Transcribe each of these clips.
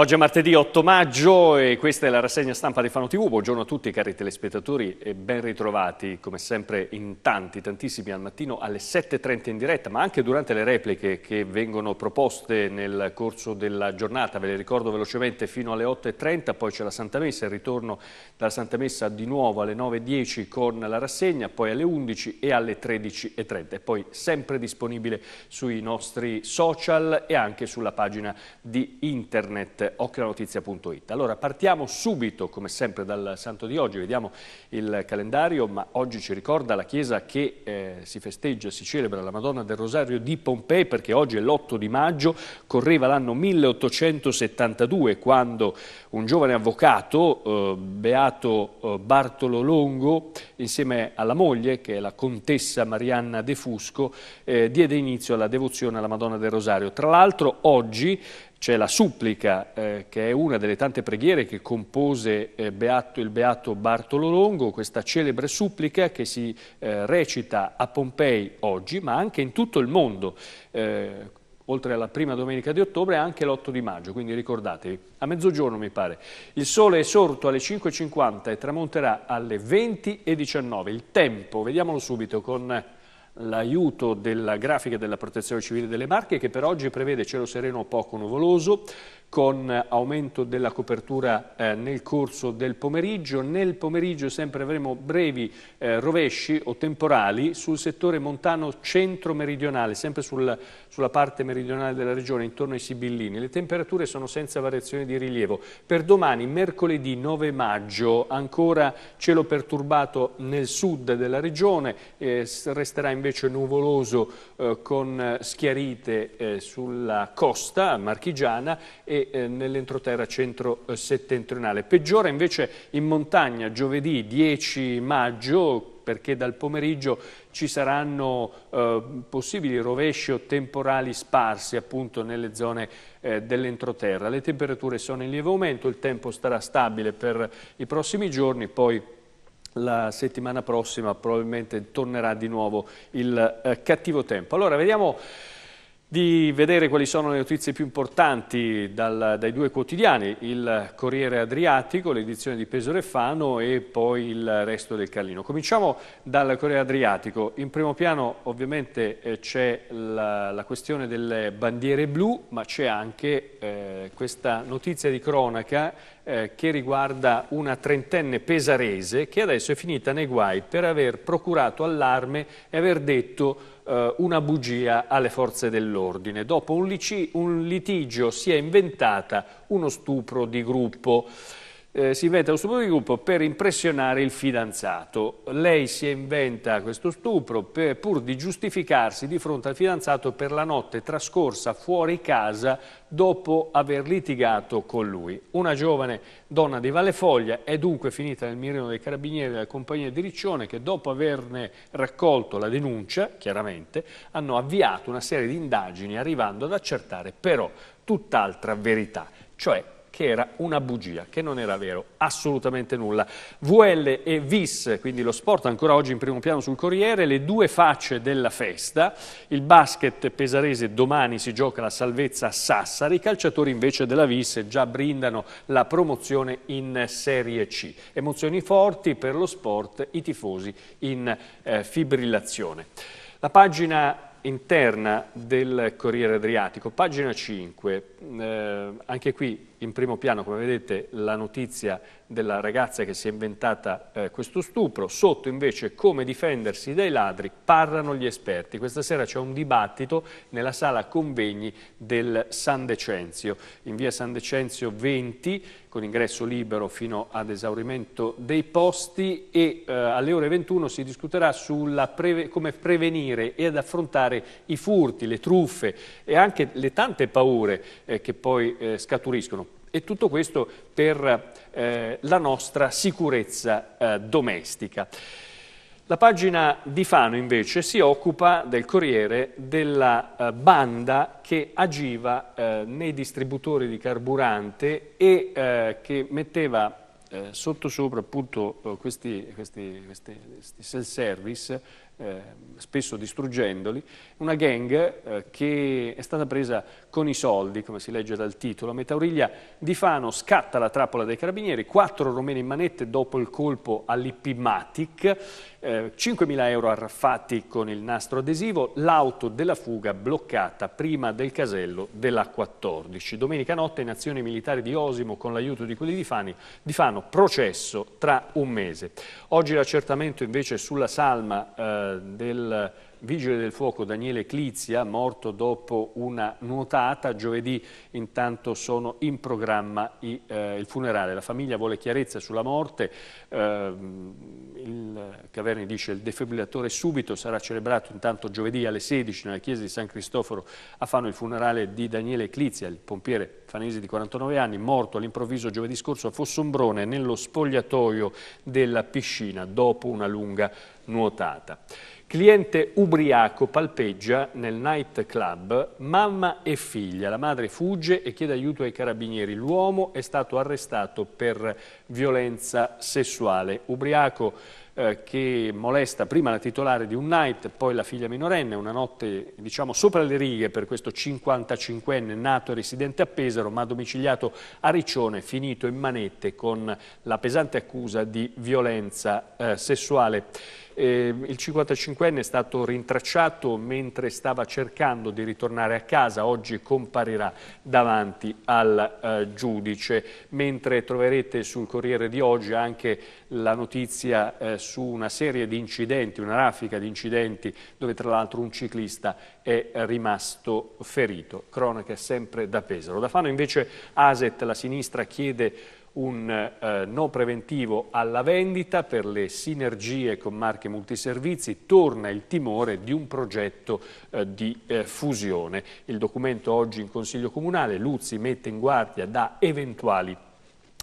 Oggi è martedì 8 maggio e questa è la rassegna stampa di Fano TV. Buongiorno a tutti cari telespettatori e ben ritrovati come sempre in tanti, tantissimi al mattino alle 7.30 in diretta ma anche durante le repliche che vengono proposte nel corso della giornata. Ve le ricordo velocemente fino alle 8.30, poi c'è la Santa Messa, il ritorno dalla Santa Messa di nuovo alle 9.10 con la rassegna, poi alle 11 e alle 13.30 e poi sempre disponibile sui nostri social e anche sulla pagina di internet eh, occhiolanotizia.it. Allora partiamo subito come sempre dal santo di oggi, vediamo il calendario, ma oggi ci ricorda la chiesa che eh, si festeggia, si celebra la Madonna del Rosario di Pompei perché oggi è l'8 di maggio, correva l'anno 1872 quando un giovane avvocato, eh, Beato eh, Bartolo Longo, insieme alla moglie, che è la contessa Marianna De Fusco, eh, diede inizio alla devozione alla Madonna del Rosario. Tra l'altro oggi c'è la supplica, eh, che è una delle tante preghiere che compose eh, Beato, il Beato Bartolo Longo, questa celebre supplica che si eh, recita a Pompei oggi, ma anche in tutto il mondo. Eh, oltre alla prima domenica di ottobre, anche l'8 di maggio, quindi ricordatevi, a mezzogiorno mi pare. Il sole è sorto alle 5.50 e tramonterà alle 20.19. Il tempo, vediamolo subito con l'aiuto della grafica della protezione civile delle Marche che per oggi prevede cielo sereno poco nuvoloso, con aumento della copertura eh, nel corso del pomeriggio. Nel pomeriggio sempre avremo brevi eh, rovesci o temporali sul settore montano centro-meridionale, sempre sul, sulla parte meridionale della regione, intorno ai Sibillini. Le temperature sono senza variazioni di rilievo. Per domani, mercoledì 9 maggio, ancora cielo perturbato nel sud della regione, eh, resterà invece nuvoloso eh, con schiarite eh, sulla costa marchigiana e eh, nell'entroterra centro-settentrionale. Eh, Peggiora invece in montagna giovedì 10 maggio perché dal pomeriggio ci saranno eh, possibili rovesci o temporali sparsi appunto nelle zone eh, dell'entroterra. Le temperature sono in lieve aumento, il tempo starà stabile per i prossimi giorni, poi la settimana prossima probabilmente tornerà di nuovo il eh, cattivo tempo. Allora vediamo di vedere quali sono le notizie più importanti dal, dai due quotidiani, il Corriere Adriatico, l'edizione di Pesorefano e poi il resto del Callino. Cominciamo dal Corriere Adriatico, in primo piano ovviamente eh, c'è la, la, questione delle bandiere blu, ma c'è anche eh, questa notizia di cronaca eh, che riguarda una trentenne pesarese che adesso è finita nei guai per aver procurato allarme e aver detto eh, una bugia alle forze dell'ordine. Dopo un, un litigio si è inventata uno stupro di gruppo eh, si inventa lo stupro di gruppo per impressionare il fidanzato. Lei si inventa questo stupro per, pur di giustificarsi di fronte al fidanzato per la notte trascorsa fuori casa dopo aver litigato con lui. Una giovane donna di Vallefoglia è dunque finita nel mirino dei carabinieri della compagnia di Riccione che dopo averne raccolto la denuncia, chiaramente, hanno avviato una serie di indagini arrivando ad accertare però tutt'altra verità, cioè che era una bugia, che non era vero, assolutamente nulla. VL e VIS, quindi lo sport ancora oggi in primo piano sul Corriere, le due facce della festa, il basket pesarese domani si gioca la salvezza a Sassari, i calciatori invece della VIS già brindano la promozione in Serie C. Emozioni forti per lo sport, i tifosi in eh, fibrillazione. La pagina interna del Corriere Adriatico, pagina 5, eh, anche qui in primo piano, come vedete, la notizia della ragazza che si è inventata eh, questo stupro, sotto invece come difendersi dai ladri, parlano gli esperti. Questa sera c'è un dibattito nella sala convegni del San Decenzio, in via San Decenzio 20, con ingresso libero fino ad esaurimento dei posti e eh, alle ore 21 si discuterà su preve come prevenire e ad affrontare i furti, le truffe e anche le tante paure eh, che poi eh, scaturiscono. E tutto questo per eh, la nostra sicurezza eh, domestica. La pagina di Fano invece si occupa del Corriere della eh, banda che agiva eh, nei distributori di carburante e eh, che metteva eh, sottosopra appunto eh, questi, questi, questi self-service eh, spesso distruggendoli, una gang eh, che è stata presa con i soldi, come si legge dal titolo. A Metauriglia di Fano scatta la trappola dei carabinieri, quattro romeni in manette dopo il colpo all'Ippimatic, eh, 5.000 euro arraffati con il nastro adesivo, l'auto della fuga bloccata prima del casello della 14. Domenica notte in azione militare di Osimo con l'aiuto di quelli di, Fani, di Fano, processo tra un mese. Oggi l'accertamento invece sulla salma eh, del vigile del fuoco Daniele Clizia, morto dopo una nuotata. Giovedì intanto sono in programma i, eh, il funerale. La famiglia vuole chiarezza sulla morte. Eh, il Caverni dice il defibrillatore subito sarà celebrato intanto giovedì alle 16 nella chiesa di San Cristoforo a Fano il funerale di Daniele Clizia, il pompiere fanese di 49 anni, morto all'improvviso giovedì scorso a Fossombrone nello spogliatoio della piscina dopo una lunga nuotata. Cliente ubriaco palpeggia nel night club mamma e figlia. La madre fugge e chiede aiuto ai carabinieri. L'uomo è stato arrestato per violenza sessuale. Ubriaco eh, che molesta prima la titolare di un night, poi la figlia minorenne, una notte diciamo sopra le righe per questo 55enne nato e residente a Pesaro ma domiciliato a Riccione, finito in manette con la pesante accusa di violenza eh, sessuale. Eh, il 55enne è stato rintracciato mentre stava cercando di ritornare a casa, oggi comparirà davanti al eh, giudice, mentre troverete sul Corriere di oggi anche la notizia eh, su una serie di incidenti, una raffica di incidenti dove tra l'altro un ciclista è rimasto ferito. Cronaca sempre da Pesaro. Da Fano invece Aset, la sinistra, chiede un eh, no preventivo alla vendita per le sinergie con marche multiservizi, torna il timore di un progetto eh, di eh, fusione. Il documento oggi in Consiglio Comunale, Luzzi mette in guardia da eventuali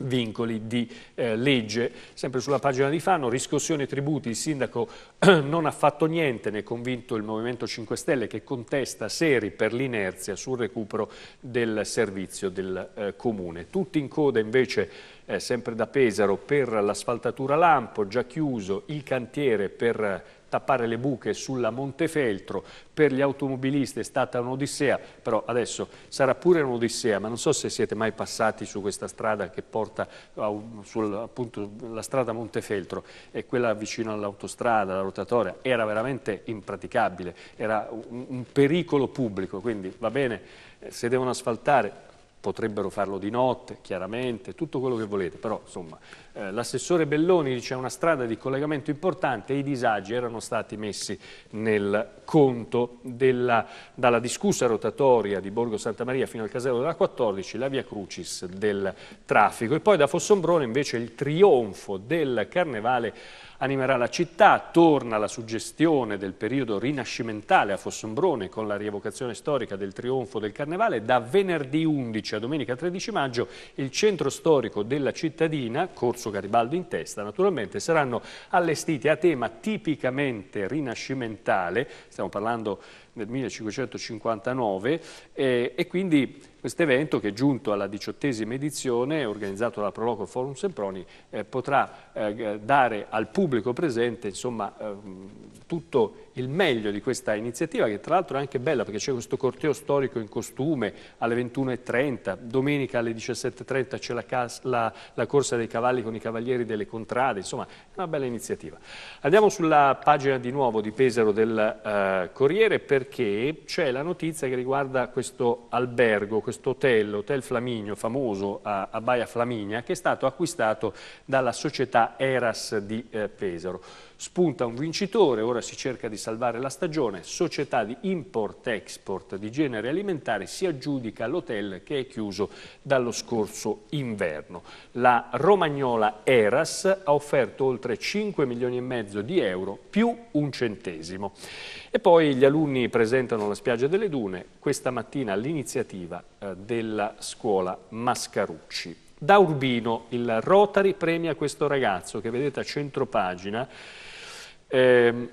vincoli di eh, legge. Sempre sulla pagina di Fano, riscossione tributi, il sindaco non ha fatto niente, ne è convinto il Movimento 5 Stelle che contesta Seri per l'inerzia sul recupero del servizio del eh, Comune. Tutti in coda invece, eh, sempre da Pesaro, per l'asfaltatura Lampo, già chiuso il cantiere per eh, tappare le buche sulla Montefeltro, per gli automobilisti è stata un'odissea, però adesso sarà pure un'odissea, ma non so se siete mai passati su questa strada che porta appunto la strada Montefeltro e quella vicino all'autostrada, alla rotatoria, era veramente impraticabile, era un, un pericolo pubblico, quindi va bene eh, se devono asfaltare potrebbero farlo di notte, chiaramente, tutto quello che volete, però insomma eh, l'assessore Belloni dice una strada di collegamento importante e i disagi erano stati messi nel conto della, dalla discussa rotatoria di Borgo Santa Maria fino al casello della 14, la via Crucis del traffico e poi da Fossombrone invece il trionfo del Carnevale animerà la città, torna la suggestione del periodo rinascimentale a Fossombrone con la rievocazione storica del trionfo del Carnevale. Da venerdì 11 a domenica 13 maggio il centro storico della cittadina, Corso Garibaldi in testa, naturalmente saranno allestiti a tema tipicamente rinascimentale, stiamo parlando del 1559 eh, e quindi questo evento che è giunto alla diciottesima edizione organizzato dalla Proloco Forum Semproni eh, potrà eh, dare al pubblico pubblico presente, insomma, ehm, tutto il meglio di questa iniziativa che tra l'altro è anche bella perché c'è questo corteo storico in costume alle 21.30, domenica alle 17.30 c'è la, la, la, corsa dei cavalli con i cavalieri delle contrade, insomma è una bella iniziativa. Andiamo sulla pagina di nuovo di Pesaro del eh, Corriere perché c'è la notizia che riguarda questo albergo, questo hotel, Hotel Flaminio, famoso a, a Baia Flaminia, che è stato acquistato dalla società Eras di eh, Pesaro. Spunta un vincitore, ora si cerca di salvare la stagione. Società di import-export di generi alimentari si aggiudica l'hotel che è chiuso dallo scorso inverno. La romagnola Eras ha offerto oltre 5 milioni e mezzo di euro più un centesimo. E poi gli alunni presentano la spiaggia delle dune questa mattina all'iniziativa eh, della scuola Mascarucci. Da Urbino il Rotary premia questo ragazzo che vedete a centro pagina, ehm,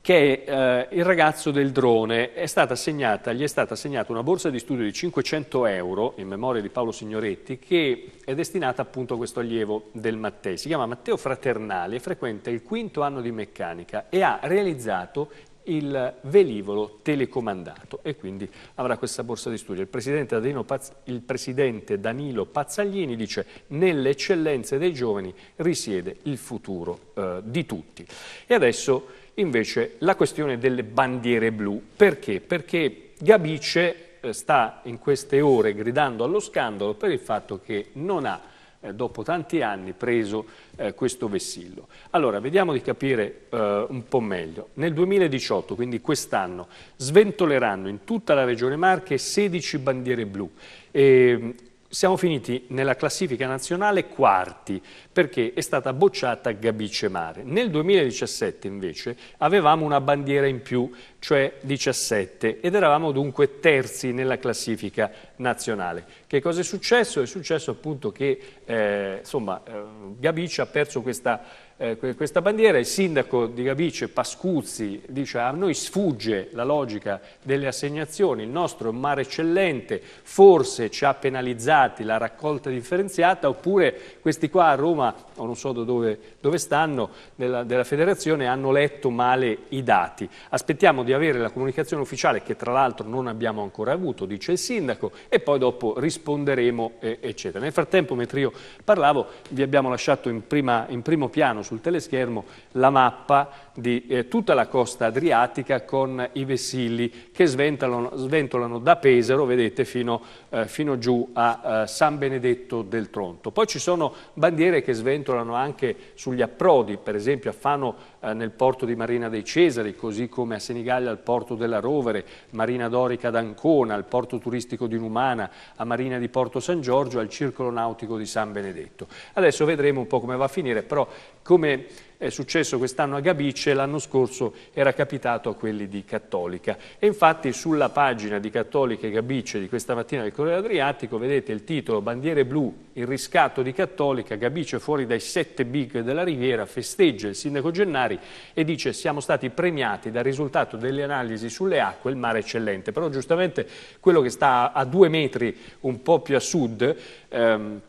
che è eh, il ragazzo del drone. È assegnata, gli è stata assegnata una borsa di studio di 500 euro in memoria di Paolo Signoretti che è destinata appunto a questo allievo del Mattei. Si chiama Matteo Fraternali frequenta il quinto anno di meccanica e ha realizzato il velivolo telecomandato e quindi avrà questa borsa di studio. Il presidente, Paz, il presidente Danilo Pazzaglini dice nelle eccellenze dei giovani risiede il futuro eh, di tutti. E adesso invece la questione delle bandiere blu. Perché? Perché Gabice eh, sta in queste ore gridando allo scandalo per il fatto che non ha eh, dopo tanti anni preso eh, questo vessillo. Allora, vediamo di capire eh, un po' meglio. Nel 2018, quindi quest'anno, sventoleranno in tutta la regione Marche 16 bandiere blu. E, ehm, siamo finiti nella classifica nazionale quarti perché è stata bocciata Gabice Mare. Nel 2017 invece avevamo una bandiera in più, cioè 17, ed eravamo dunque terzi nella classifica nazionale. Che cosa è successo? È successo appunto che eh, insomma, eh, Gabice ha perso questa eh, questa bandiera, il sindaco di Gabice Pascuzzi dice a noi sfugge la logica delle assegnazioni, il nostro è mare eccellente forse ci ha penalizzati la raccolta differenziata oppure questi qua a Roma, o non so dove, dove stanno, della, della federazione hanno letto male i dati. Aspettiamo di avere la comunicazione ufficiale che tra l'altro non abbiamo ancora avuto, dice il sindaco, e poi dopo risponderemo eh, eccetera. Nel frattempo mentre io parlavo vi abbiamo lasciato in, prima, in primo piano sul teleschermo la mappa di eh, tutta la costa adriatica con i vessilli che sventolano, da Pesaro, vedete, fino, eh, fino giù a eh, San Benedetto del Tronto. Poi ci sono bandiere che sventolano anche sugli approdi, per esempio a Fano eh, nel porto di Marina dei Cesari, così come a Senigallia al porto della Rovere, Marina Dorica ad Ancona, al porto turistico di Numana, a Marina di Porto San Giorgio, al circolo nautico di San Benedetto. Adesso vedremo un po' come va a finire, però come è successo quest'anno a Gabice, l'anno scorso era capitato a quelli di Cattolica. E infatti sulla pagina di Cattolica e Gabice di questa mattina del Corriere Adriatico vedete il titolo Bandiere blu, il riscatto di Cattolica, Gabice fuori dai sette big della Riviera, festeggia il sindaco Gennari e dice siamo stati premiati dal risultato delle analisi sulle acque, il mare eccellente. Però giustamente quello che sta a due metri un po' più a sud... Ehm,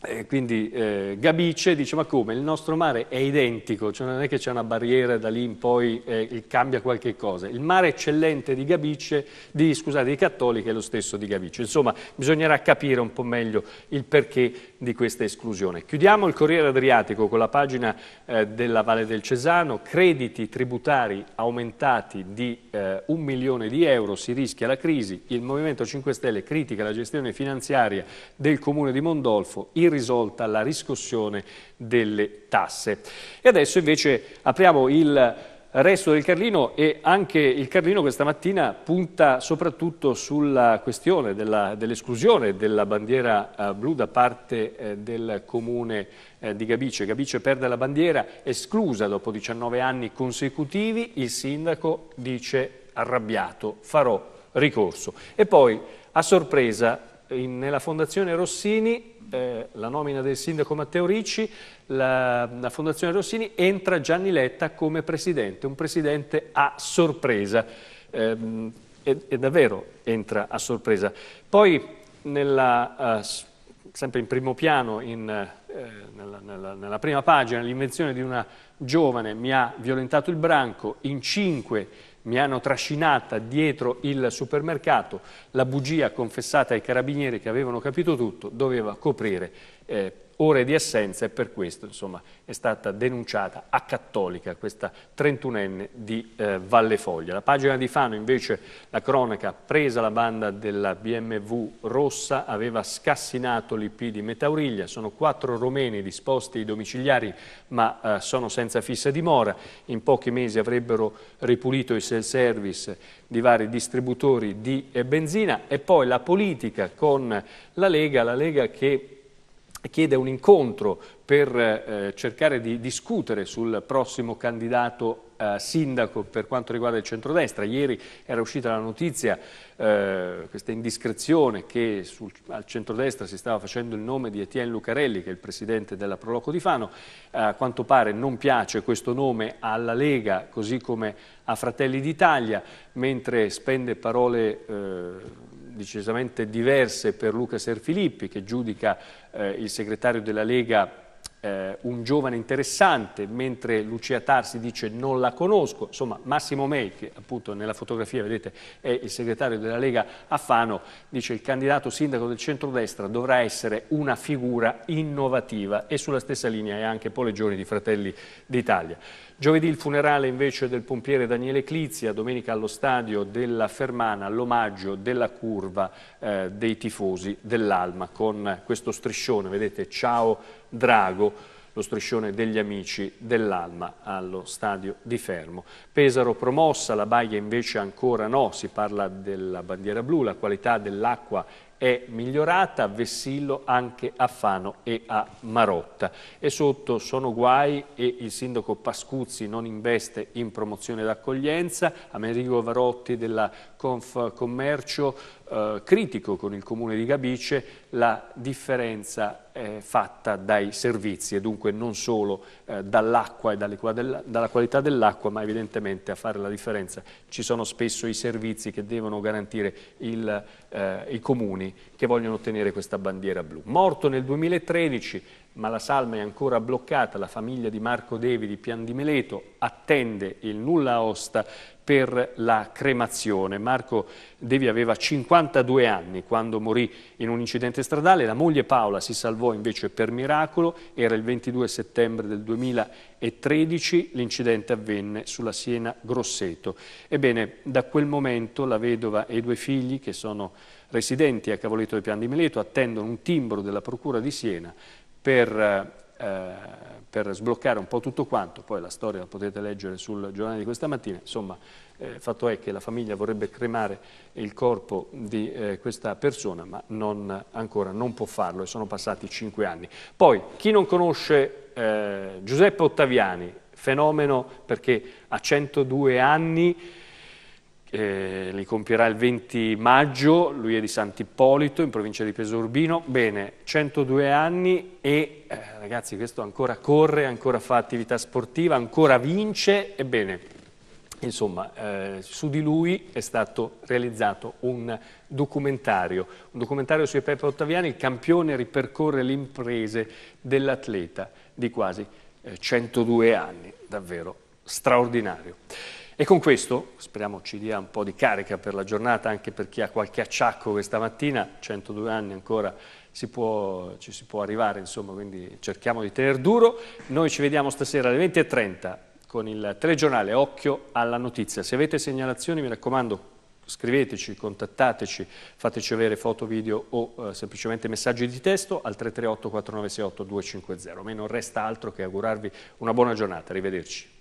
e quindi eh, Gabice dice ma come il nostro mare è identico, cioè non è che c'è una barriera da lì in poi eh, cambia qualche cosa, il mare eccellente di Gabice, di, scusate, di Cattolica è lo stesso di Gabice, insomma bisognerà capire un po' meglio il perché di questa esclusione. Chiudiamo il Corriere Adriatico con la pagina eh, della Valle del Cesano, crediti tributari aumentati di eh, un milione di euro, si rischia la crisi, il Movimento 5 Stelle critica la gestione finanziaria del Comune di Mondolfo, irrisolta la riscossione delle tasse. E adesso invece apriamo il resto del Carlino e anche il Carlino questa mattina punta soprattutto sulla questione dell'esclusione della bandiera eh, blu da parte eh, del comune eh, di Gabice. Gabice perde la bandiera, esclusa dopo 19 anni consecutivi, il sindaco dice arrabbiato, farò ricorso. E poi a sorpresa in, nella fondazione Rossini eh, la nomina del sindaco Matteo Ricci la, la Fondazione Rossini entra Gianni Letta come presidente, un presidente a sorpresa. Ehm, e, davvero entra a sorpresa. Poi, nella, uh, sempre in primo piano, in, uh, nella, nella, nella, prima pagina, l'invenzione di una giovane mi ha violentato il branco, in cinque mi hanno trascinata dietro il supermercato, la bugia confessata ai carabinieri che avevano capito tutto doveva coprire eh, ore di assenza e per questo insomma, è stata denunciata a cattolica questa 31enne di eh, Valle Foglia. La pagina di Fano invece la cronaca presa la banda della BMW rossa aveva scassinato l'IP di Metauriglia, sono quattro romeni disposti ai domiciliari ma eh, sono senza fissa dimora, in pochi mesi avrebbero ripulito i self-service di vari distributori di eh, benzina e poi la politica con la Lega, la Lega che chiede un incontro per eh, cercare di discutere sul prossimo candidato eh, sindaco per quanto riguarda il centrodestra. Ieri era uscita la notizia, eh, questa indiscrezione, che sul, al centrodestra si stava facendo il nome di Etienne Lucarelli, che è il presidente della Proloco di Fano. Eh, a quanto pare non piace questo nome alla Lega, così come a Fratelli d'Italia, mentre spende parole eh, decisamente diverse per Luca Serfilippi che giudica eh, il segretario della Lega eh, un giovane interessante, mentre Lucia Tarsi dice non la conosco, insomma Massimo Mei, che appunto nella fotografia vedete è il segretario della Lega a Fano, dice il candidato sindaco del centrodestra dovrà essere una figura innovativa e sulla stessa linea è anche Polegioni di Fratelli d'Italia. Giovedì il funerale invece del pompiere Daniele Clizia, domenica allo stadio della Fermana, l'omaggio della curva eh, dei tifosi dell'Alma con questo striscione, vedete, ciao Drago lo striscione degli amici dell'Alma allo stadio di Fermo. Pesaro promossa, la Baia invece ancora no, si parla della bandiera blu, la qualità dell'acqua è migliorata Vessillo, anche a Fano e a Marotta. E sotto sono guai e il sindaco Pascuzzi non investe in promozione d'accoglienza. Amerigo Varotti della Confcommercio eh, critico con il comune di Gabice la differenza eh, fatta dai servizi e dunque non solo eh, dall'acqua e dalla qualità dell'acqua ma evidentemente a fare la differenza ci sono spesso i servizi che devono garantire il, eh, i comuni che vogliono ottenere questa bandiera blu. Morto nel 2013 ma la salma è ancora bloccata, la famiglia di Marco Devi di Pian di Meleto attende il nulla osta per la cremazione. Marco Devi aveva 52 anni quando morì in un incidente stradale, la moglie Paola si salvò invece per miracolo, era il 22 settembre del 2013, l'incidente avvenne sulla Siena Grosseto. Ebbene, da quel momento la vedova e i due figli che sono residenti a Cavoletto del Pian di Meleto attendono un timbro della Procura di Siena per, eh, per, sbloccare un po' tutto quanto, poi la storia la potete leggere sul giornale di questa mattina, insomma il eh, fatto è che la famiglia vorrebbe cremare il corpo di eh, questa persona ma non, ancora non può farlo e sono passati cinque anni. Poi chi non conosce eh, Giuseppe Ottaviani, fenomeno perché a 102 anni eh, li compierà il 20 maggio, lui è di Sant'Ippolito, in provincia di Peso Urbino. bene, 102 anni e eh, ragazzi questo ancora corre, ancora fa attività sportiva, ancora vince, ebbene, insomma, eh, su di lui è stato realizzato un documentario, un documentario su Peppe Ottaviani, il campione ripercorre le imprese dell'atleta di quasi 102 eh, anni, davvero straordinario. E con questo, speriamo ci dia un po' di carica per la giornata, anche per chi ha qualche acciacco questa mattina, 102 anni ancora si può, ci si può arrivare, insomma, quindi cerchiamo di tenere duro. Noi ci vediamo stasera alle 20.30 con il telegiornale Occhio alla Notizia. Se avete segnalazioni, mi raccomando, scriveteci, contattateci, fateci avere foto, video o eh, semplicemente messaggi di testo al 338 4968 250. A me non resta altro che augurarvi una buona giornata. Arrivederci.